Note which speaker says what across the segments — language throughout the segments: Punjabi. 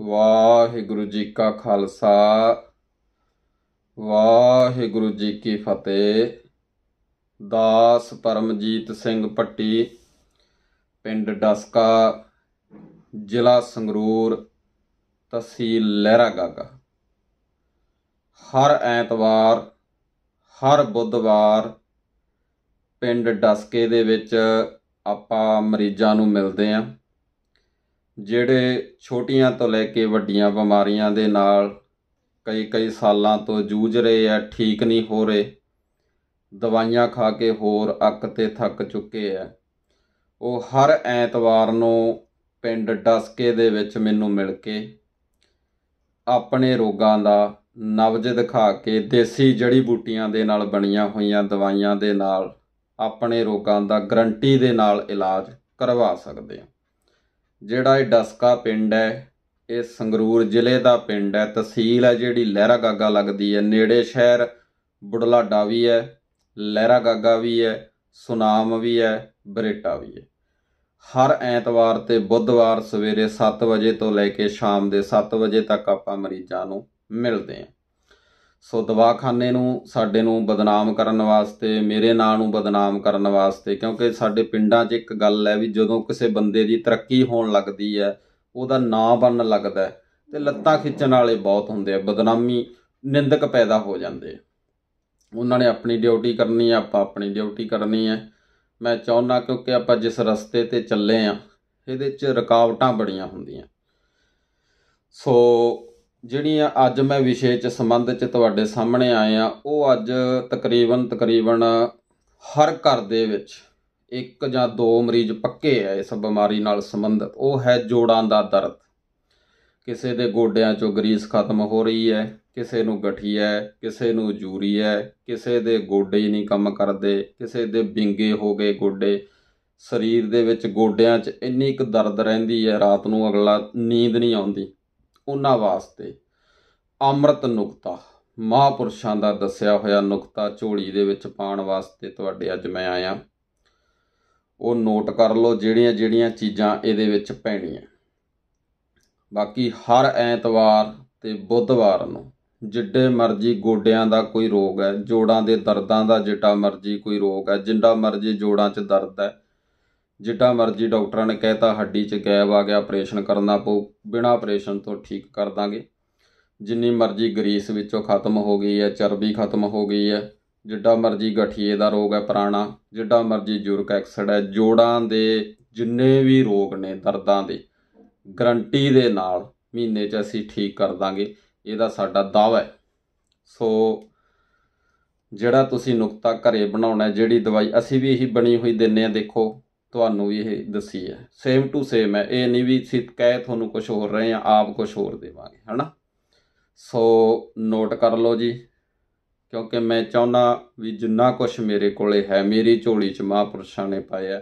Speaker 1: ਵਾਹਿਗੁਰੂ ਜੀ ਕਾ ਖਾਲਸਾ ਵਾਹਿਗੁਰੂ ਜੀ ਕੀ ਫਤਿਹ ਦਾਸ ਪਰਮਜੀਤ ਸਿੰਘ ਪੱਟੀ ਪਿੰਡ ਡਸਕਾ ਜ਼ਿਲ੍ਹਾ ਸੰਗਰੂਰ ਤਹਿਸੀਲ ਲਹਿਰਾਗਾਗਾ ਹਰ ਐਤਵਾਰ ਹਰ ਬੁੱਧਵਾਰ ਪਿੰਡ ਡਸਕੇ ਦੇ ਵਿੱਚ ਆਪਾਂ ਮਰੀਜ਼ਾਂ ਨੂੰ ਮਿਲਦੇ ਆਂ ਜਿਹੜੇ ਛੋਟੀਆਂ ਤੋਂ ਲੈ ਕੇ ਵੱਡੀਆਂ ਬਿਮਾਰੀਆਂ ਦੇ ਨਾਲ ਕਈ ਕਈ ਸਾਲਾਂ ਤੋਂ ਜੂਝ ਰਹੇ ਆ ਠੀਕ ਨਹੀਂ ਹੋ ਰਹੇ ਦਵਾਈਆਂ ਖਾ ਕੇ ਹੋਰ ਅੱਕ ਤੇ ਥੱਕ ਚੁੱਕੇ ਆ ਉਹ ਹਰ ਐਤਵਾਰ ਨੂੰ ਪਿੰਡ ਡਸਕੇ ਦੇ ਵਿੱਚ ਮੈਨੂੰ ਮਿਲ ਕੇ ਆਪਣੇ ਰੋਗਾਂ ਦਾ ਨਵਜ ਦਿਖਾ ਕੇ ਦੇਸੀ ਜੜੀ ਬੂਟੀਆਂ ਦੇ ਨਾਲ ਬਣੀਆਂ ਹੋਈਆਂ ਦਵਾਈਆਂ ਦੇ ਨਾਲ ਆਪਣੇ ਰੋਗਾਂ ਦਾ ਗਰੰਟੀ ਦੇ ਨਾਲ ਇਲਾਜ ਕਰਵਾ ਸਕਦੇ ਆ ਜਿਹੜਾ ਇਹ ਡਸਕਾ ਪਿੰਡ ਹੈ ਇਹ ਸੰਗਰੂਰ ਜ਼ਿਲ੍ਹੇ ਦਾ ਪਿੰਡ ਹੈ ਤਹਿਸੀਲ ਹੈ ਜਿਹੜੀ ਲਹਿਰਾ ਗਾਗਾ ਲੱਗਦੀ ਹੈ ਨੇੜੇ ਸ਼ਹਿਰ ਬੁੜਲਾਡਾ ਵੀ ਹੈ ਲਹਿਰਾ ਗਾਗਾ ਵੀ ਹੈ ਸੁਨਾਮ ਵੀ ਹੈ ਬਰੇਟਾ ਵੀ ਹੈ ਹਰ ਐਤਵਾਰ ਤੇ ਬੁੱਧਵਾਰ ਸਵੇਰੇ 7 ਵਜੇ ਤੋਂ ਲੈ ਕੇ ਸ਼ਾਮ ਦੇ 7 ਵਜੇ ਤੱਕ ਆਪਾਂ ਮਰੀਜ਼ਾਂ ਨੂੰ ਮਿਲਦੇ ਹਾਂ ਸੋ ਦਵਾਖਾਨੇ ਨੂੰ ਸਾਡੇ ਨੂੰ ਬਦਨਾਮ ਕਰਨ ਵਾਸਤੇ ਮੇਰੇ ਨਾਂ ਨੂੰ ਬਦਨਾਮ ਕਰਨ ਵਾਸਤੇ ਕਿਉਂਕਿ ਸਾਡੇ ਪਿੰਡਾਂ 'ਚ ਇੱਕ ਗੱਲ ਹੈ ਵੀ ਜਦੋਂ ਕਿਸੇ ਬੰਦੇ ਦੀ ਤਰੱਕੀ ਹੋਣ ਲੱਗਦੀ ਹੈ ਉਹਦਾ ਨਾਂ ਬਣਨ ਲੱਗਦਾ ਤੇ ਲੱਤਾਂ ਖਿੱਚਣ ਵਾਲੇ ਬਹੁਤ ਹੁੰਦੇ ਆ ਬਦਨਾਮੀ ਨਿੰਦਕ ਪੈਦਾ ਹੋ ਜਾਂਦੇ ਉਹਨਾਂ ਨੇ ਆਪਣੀ ਡਿਊਟੀ ਕਰਨੀ ਹੈ ਆਪਾਂ ਆਪਣੀ ਡਿਊਟੀ ਕਰਨੀ ਹੈ ਮੈਂ ਚਾਹੁੰਦਾ ਕਿਉਂਕਿ ਆਪਾਂ ਜਿਸ ਰਸਤੇ ਤੇ ਚੱਲੇ ਆ ਇਹਦੇ 'ਚ ਰੁਕਾਵਟਾਂ ਬੜੀਆਂ ਹੁੰਦੀਆਂ ਸੋ ਜਿਹੜੀਆਂ ਅੱਜ ਮੈਂ ਵਿਸ਼ੇ 'ਚ ਸੰਬੰਧ 'ਚ ਤੁਹਾਡੇ ਸਾਹਮਣੇ ਆਏ ਆ ਉਹ ਅੱਜ ਤਕਰੀਬਨ ਤਕਰੀਬਨ ਹਰ ਘਰ ਦੇ ਵਿੱਚ ਇੱਕ ਜਾਂ ਦੋ ਮਰੀਜ਼ ਪੱਕੇ ਆ ਇਸ ਬਿਮਾਰੀ ਨਾਲ ਸੰਬੰਧਿਤ ਉਹ ਹੈ ਜੋੜਾਂ ਦਾ ਦਰਦ ਕਿਸੇ ਦੇ ਗੋਡਿਆਂ 'ਚੋਂ ਗਰੀਸ ਖਤਮ ਹੋ ਰਹੀ ਹੈ ਕਿਸੇ ਨੂੰ ਗਠੀ ਹੈ ਕਿਸੇ ਨੂੰ ਜੂਰੀ ਹੈ ਕਿਸੇ ਦੇ ਗੋਡੇ ਹੀ ਨਹੀਂ ਕੰਮ ਕਰਦੇ ਕਿਸੇ ਦੇ ਬਿੰਗੇ ਹੋ ਗਏ ਗੋਡੇ ਸਰੀਰ ਦੇ ਵਿੱਚ ਗੋਡਿਆਂ 'ਚ ਇੰਨੀ ਇੱਕ ਦਰਦ ਰਹਿੰਦੀ ਹੈ ਰਾਤ ਨੂੰ ਅਗਲਾ ਨੀਂਦ ਨਹੀਂ ਆਉਂਦੀ ਉਹਨਾਂ ਵਾਸਤੇ ਅੰਮ੍ਰਿਤ ਨੁਕਤਾ ਮਹਾਪੁਰਸ਼ਾਂ ਦਾ ਦੱਸਿਆ ਹੋਇਆ ਨੁਕਤਾ ਝੋਲੀ ਦੇ ਵਿੱਚ ਪਾਉਣ ਵਾਸਤੇ ਤੁਹਾਡੇ ਅੱਜ ਮੈਂ ਆਇਆ ਉਹ ਨੋਟ ਕਰ ਲਓ ਜਿਹੜੀਆਂ ਜਿਹੜੀਆਂ ਚੀਜ਼ਾਂ ਇਹਦੇ ਵਿੱਚ ਪੈਣੀਆਂ ਬਾਕੀ ਹਰ ਐਤਵਾਰ ਤੇ ਬੁੱਧਵਾਰ ਨੂੰ ਜਿੱਡੇ ਮਰਜੀ ਗੋਡਿਆਂ ਦਾ ਕੋਈ ਰੋਗ ਹੈ ਜੋੜਾਂ ਦੇ ਦਰਦਾਂ ਦਾ ਜਿੱਟਾ ਮਰਜੀ ਕੋਈ ਰੋਗ ਹੈ ਜਿੰਦਾ ਮਰਜੀ ਜੋੜਾਂ 'ਚ ਦਰਦ ਹੈ ਜਿੱਡਾ ਮਰਜ਼ੀ ਡਾਕਟਰਾਂ ਨੇ ਕਹਿਤਾ ਹੱਡੀ 'ਚ ਗੈਬ ਆ ਗਿਆ ਆਪਰੇਸ਼ਨ ਕਰਨਾ ਪਊ ਬਿਨਾ ਆਪਰੇਸ਼ਨ ਤੋਂ ਠੀਕ ਕਰ ਦਾਂਗੇ ਜਿੰਨੀ ਮਰਜ਼ੀ ਗਰੀਸ ਵਿੱਚੋਂ ਖਤਮ ਹੋ ਗਈ ਹੈ ਚਰਬੀ ਖਤਮ ਹੋ ਗਈ ਹੈ ਜਿੱਡਾ ਮਰਜ਼ੀ ਗਠੀਏ ਦਾ ਰੋਗ ਹੈ ਪੁਰਾਣਾ ਜਿੱਡਾ ਮਰਜ਼ੀ ਜੁਰਕ ਐਕਸਡ ਹੈ ਜੋੜਾਂ ਦੇ ਜਿੰਨੇ ਵੀ ਰੋਗ ਨੇ ਦਰਦਾਂ ਦੇ ਗਰੰਟੀ ਦੇ ਨਾਲ ਮਹੀਨੇ 'ਚ ਅਸੀਂ ਠੀਕ ਕਰ ਦਾਂਗੇ ਇਹਦਾ ਸਾਡਾ ਦਾਅਵਾ ਹੈ ਸੋ ਜਿਹੜਾ ਤੁਸੀਂ ਨੁਕਤਾ ਘਰੇ ਬਣਾਉਣਾ ਜਿਹੜੀ ਦਵਾਈ ਅਸੀਂ ਵੀ ਇਹੀ ਬਣੀ ਹੋਈ ਦਿੰਨੇ ਆ ਦੇਖੋ ਤੁਹਾਨੂੰ ਇਹ ਦੱਸੀ ਹੈ ਸੇਮ ਟੂ ਸੇਮ ਹੈ ਇਹ ਨਹੀਂ ਵੀ ਸਿੱਧ ਕਹਿ ਤੁਹਾਨੂੰ ਕੁਝ ਹੋਰ ਰਹੇ ਆ ਆਪ ਕੁਝ ਹੋਰ ਦੇਵਾਂਗੇ ਹਨਾ ਸੋ ਨੋਟ ਕਰ ਲਓ ਜੀ ਕਿਉਂਕਿ ਮੈਂ ਚਾਹੁੰਦਾ ਵੀ ਜਿੰਨਾ ਕੁਝ ਮੇਰੇ ਕੋਲੇ ਹੈ ਮੇਰੀ ਝੋਲੀ 'ਚ ਮਹਾਪੁਰਸ਼ਾਂ ਨੇ ਪਾਇਆ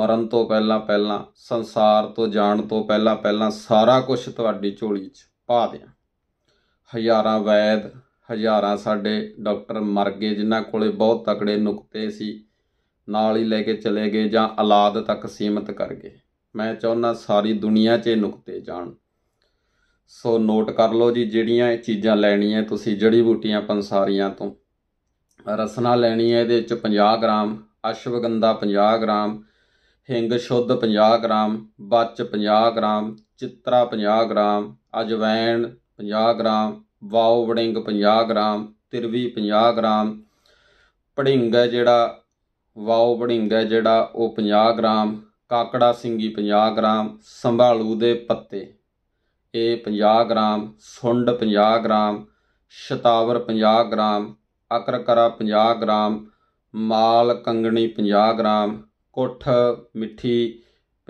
Speaker 1: ਮਰਨ ਤੋਂ ਪਹਿਲਾਂ ਪਹਿਲਾਂ ਸੰਸਾਰ ਤੋਂ ਜਾਣ ਤੋਂ ਪਹਿਲਾਂ ਪਹਿਲਾਂ ਸਾਰਾ ਕੁਝ ਤੁਹਾਡੀ ਝੋਲੀ 'ਚ ਪਾ ਦਿਆਂ ਹਜ਼ਾਰਾਂ ਵੈਦ ਹਜ਼ਾਰਾਂ ਸਾਡੇ ਡਾਕਟਰ ਮਰ ਗਏ ਜਿਨ੍ਹਾਂ ਕੋਲੇ ਬਹੁਤ ਤਕੜੇ ਨੁਕਤੇ ਸੀ ਨਾਲ ਹੀ ਲੈ ਕੇ ਚਲੇ ਗਏ ਜਾਂ ਔਲਾਦ ਤੱਕ ਸੀਮਤ ਕਰ ਗਏ ਮੈਂ ਚਾਹੁੰਦਾ ਸਾਰੀ ਦੁਨੀਆ 'ਚ ਇਹ ਨੁਕਤੇ ਜਾਣ ਸੋ ਨੋਟ ਕਰ ਲਓ ਜੀ ਜਿਹੜੀਆਂ ਇਹ ਚੀਜ਼ਾਂ ਲੈਣੀਆਂ ਤੁਸੀਂ ਜੜੀ ਬੂਟੀਆਂ ਪੰਸਾਰੀਆਂ ਤੋਂ ਰਸਨਾ ਲੈਣੀ ਹੈ ਇਹਦੇ ਵਿੱਚ 50 ਗ੍ਰਾਮ ਅਸ਼ਵਗੰਧਾ 50 ਗ੍ਰਾਮ ਹਿੰਗ ਸ਼ੁੱਧ 50 ਗ੍ਰਾਮ ਬੱਚ 50 ਗ੍ਰਾਮ ਚਿਤਰਾ 50 ਗ੍ਰਾਮ ਅਜਵੈਣ 50 ਗ੍ਰਾਮ ਵਾਓ ਵੜਿੰਗ 50 ਗ੍ਰਾਮ ਤਿਰਵੀ 50 ਗ੍ਰਾਮ ਪੜਿੰਗ ਜਿਹੜਾ ਵਾਓ ਬੜਿੰਗਾ ਜਿਹੜਾ ਉਹ 50 ਗ੍ਰਾਮ ਕਾਕੜਾ ਸਿੰਗੀ 50 ਗ੍ਰਾਮ ਸੰਭਾਲੂ ਦੇ ਪੱਤੇ ਇਹ 50 ਗ੍ਰਾਮ ਸੁੰਡ 50 ਗ੍ਰਾਮ ਸ਼ਤਾਵਰ 50 ਗ੍ਰਾਮ ਅਕਰਕਰਾ 50 ਗ੍ਰਾਮ ਮਾਲ ਕੰਗਣੀ 50 ਗ੍ਰਾਮ ਕੁੱਠ ਮਿੱਠੀ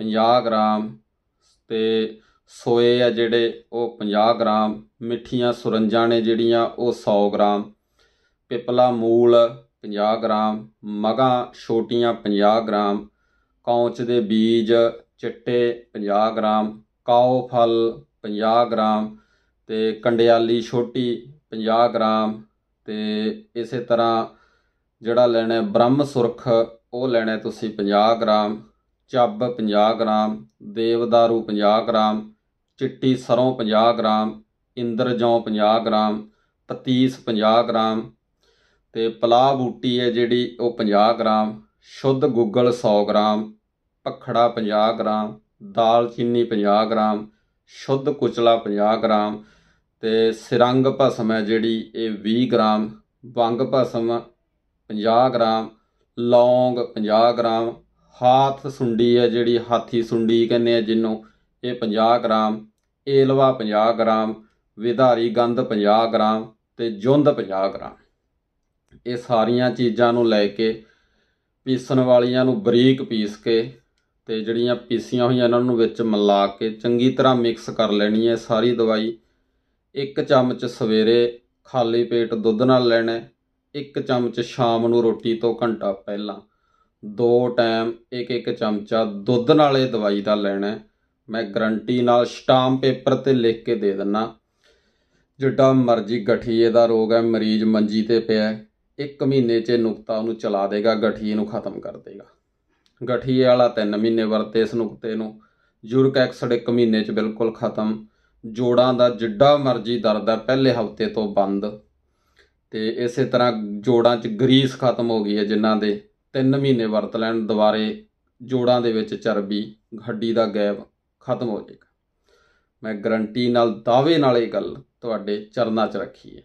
Speaker 1: 50 ਗ੍ਰਾਮ ਤੇ ਸੋਏ ਆ ਜਿਹੜੇ ਉਹ 50 ਗ੍ਰਾਮ ਮਿੱਠੀਆਂ ਸੁਰੰਜਾਂ ਨੇ ਜਿਹੜੀਆਂ ਉਹ 100 ਗ੍ਰਾਮ ਪਿਪਲਾ ਮੂਲ 50 ਗ੍ਰਾਮ ਮਗਾ ਛੋਟੀਆਂ 50 ਗ੍ਰਾਮ ਕੌਂਚ ਦੇ ਬੀਜ ਚਿੱਟੇ 50 ਗ੍ਰਾਮ ਕਾਉ ਫਲ 50 ਗ੍ਰਾਮ ਤੇ ਕੰਡਿਆਲੀ ਛੋਟੀ 50 ਗ੍ਰਾਮ ਤੇ ਇਸੇ ਤਰ੍ਹਾਂ ਜਿਹੜਾ ਲੈਣਾ ਬ੍ਰਹਮ ਸੁਰਖ ਉਹ ਲੈਣਾ ਤੁਸੀਂ 50 ਗ੍ਰਾਮ ਚੱਬ 50 ਗ੍ਰਾਮ ਦੇਵਦਾਰੂ 50 ਗ੍ਰਾਮ ਚਿੱਟੀ ਸਰੋਂ 50 ਗ੍ਰਾਮ ਇੰਦਰਜੌ 50 ਗ੍ਰਾਮ ਪਤੀਸ 50 ਗ੍ਰਾਮ ਤੇ ਪਲਾ ਬੂਟੀ ਹੈ ਜਿਹੜੀ ਉਹ 50 ਗ੍ਰਾਮ ਸ਼ੁੱਧ ਗੁੱਗਲ 100 ਗ੍ਰਾਮ ਪਖੜਾ 50 ਗ੍ਰਾਮ ਦਾਲ ਚੀਨੀ 50 ਗ੍ਰਾਮ ਸ਼ੁੱਧ ਕੁਚਲਾ 50 ਗ੍ਰਾਮ ਤੇ ਸਿਰੰਗ ਭਸਮ ਹੈ ਜਿਹੜੀ ਇਹ 20 ਗ੍ਰਾਮ ਵੰਗ ਭਸਮ 50 ਗ੍ਰਾਮ ਲੌਂਗ 50 ਗ੍ਰਾਮ ਹਾਥ ਸੁੰਡੀ ਹੈ ਜਿਹੜੀ ਹਾਥੀ ਸੁੰਡੀ ਕਹਿੰਦੇ ਆ ਜਿੰਨੂੰ ਇਹ 50 ਗ੍ਰਾਮ ਏਲਵਾ 50 ਗ੍ਰਾਮ ਵਿਧਾਰੀ ਗੰਧ 50 ਗ੍ਰਾਮ ਤੇ ਜੁੰਦ 50 ਗ੍ਰਾਮ ਇਹ ਸਾਰੀਆਂ ਚੀਜ਼ਾਂ ਨੂੰ ਲੈ ਕੇ ਪੀਸਣ ਵਾਲੀਆਂ ਨੂੰ ਬਰੀਕ ਪੀਸ ਕੇ ਤੇ ਜਿਹੜੀਆਂ ਪੀਸੀਆਂ ਹੋਈਆਂ ਇਹਨਾਂ ਨੂੰ ਵਿੱਚ ਮਿਲਾ ਕੇ ਚੰਗੀ ਤਰ੍ਹਾਂ ਮਿਕਸ ਕਰ ਲੈਣੀ ਹੈ ਸਾਰੀ ਦਵਾਈ ਇੱਕ ਚਮਚ ਸਵੇਰੇ ਖਾਲੀ ਪੇਟ ਦੁੱਧ ਨਾਲ ਲੈਣਾ ਇੱਕ ਚਮਚ ਸ਼ਾਮ ਨੂੰ ਰੋਟੀ ਤੋਂ ਘੰਟਾ ਪਹਿਲਾਂ ਦੋ ਟਾਈਮ ਇੱਕ ਇੱਕ ਚਮਚਾ ਦੁੱਧ ਨਾਲ ਇਹ ਦਵਾਈ ਦਾ ਲੈਣਾ ਮੈਂ ਗਰੰਟੀ ਨਾਲ ਸਟਾਮ ਪੇਪਰ ਤੇ ਲਿਖ ਕੇ ਦੇ ਦਿੰਨਾ ਜਿੱਡਾ ਮਰਜ਼ੀ ਗਠੀਏ ਦਾ ਰੋਗ ਹੈ ਮਰੀਜ਼ ਮੰਜੀ ਤੇ ਪਿਆ ਇੱਕ ਮਹੀਨੇ 'ਚ ਨੁਕਤਾ ਉਹਨੂੰ ਚਲਾ ਦੇਗਾ ਗਠੀਏ ਨੂੰ ਖਤਮ ਕਰ ਦੇਗਾ ਗਠੀਏ ਵਾਲਾ 3 ਮਹੀਨੇ ਵਰਤੇ ਇਸ ਨੁਕਤੇ ਨੂੰ ਯੂਰਿਕ ਐਕਸਡ ਇੱਕ ਮਹੀਨੇ 'ਚ ਬਿਲਕੁਲ ਖਤਮ ਜੋੜਾਂ ਦਾ ਜਿੱਡਾ ਮਰਜ਼ੀ ਦਰਦ ਹੈ ਪਹਿਲੇ ਹਫਤੇ ਤੋਂ ਬੰਦ ਤੇ ਇਸੇ ਤਰ੍ਹਾਂ ਜੋੜਾਂ 'ਚ ਗਰੀਸ ਖਤਮ ਹੋ ਗਈ ਹੈ ਜਿਨ੍ਹਾਂ ਦੇ 3 ਮਹੀਨੇ ਵਰਤ ਲੈਣ ਦੁਬਾਰੇ ਜੋੜਾਂ ਦੇ ਵਿੱਚ ਚਰਬੀ ਹੱਡੀ ਦਾ ਗੈਪ ਖਤਮ ਹੋ ਜਾਏਗਾ ਮੈਂ ਗਰੰਟੀ ਨਾਲ ਦਾਅਵੇ ਨਾਲ ਇਹ ਗੱਲ ਤੁਹਾਡੇ ਚਰਨਾਂ 'ਚ ਰੱਖੀ ਹੈ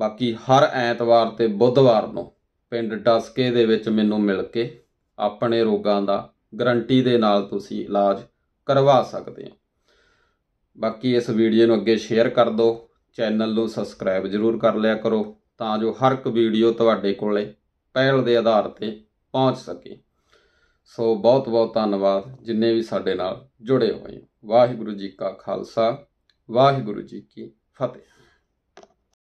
Speaker 1: ਬਾਕੀ ਹਰ ਐਤਵਾਰ ਤੇ ਬੁੱਧਵਾਰ ਨੂੰ ਪਿੰਡ ਡਸਕੇ ਦੇ ਵਿੱਚ ਮੈਨੂੰ ਮਿਲ ਕੇ ਆਪਣੇ ਰੋਗਾਂ ਦਾ ਗਰੰਟੀ ਦੇ ਨਾਲ ਤੁਸੀਂ ਇਲਾਜ ਕਰਵਾ ਸਕਦੇ ਹੋ ਬਾਕੀ ਇਸ ਵੀਡੀਓ ਨੂੰ ਅੱਗੇ ਸ਼ੇਅਰ ਕਰ ਦਿਓ ਚੈਨਲ ਨੂੰ ਸਬਸਕ੍ਰਾਈਬ ਜ਼ਰੂਰ ਕਰ ਲਿਆ ਕਰੋ ਤਾਂ ਜੋ ਹਰ ਇੱਕ ਵੀਡੀਓ ਤੁਹਾਡੇ ਕੋਲੇ ਪਹਿਲ ਦੇ ਆਧਾਰ ਤੇ ਪਹੁੰਚ ਸਕੇ ਸੋ ਬਹੁਤ ਬਹੁਤ ਧੰਨਵਾਦ ਜਿੰਨੇ ਵੀ ਸਾਡੇ ਨਾਲ ਜੁੜੇ ਹੋਏ ਵਾਹਿਗੁਰੂ ਜੀ ਕਾ ਖਾਲਸਾ ਵਾਹਿਗੁਰੂ ਜੀ ਕੀ ਫਤਿਹ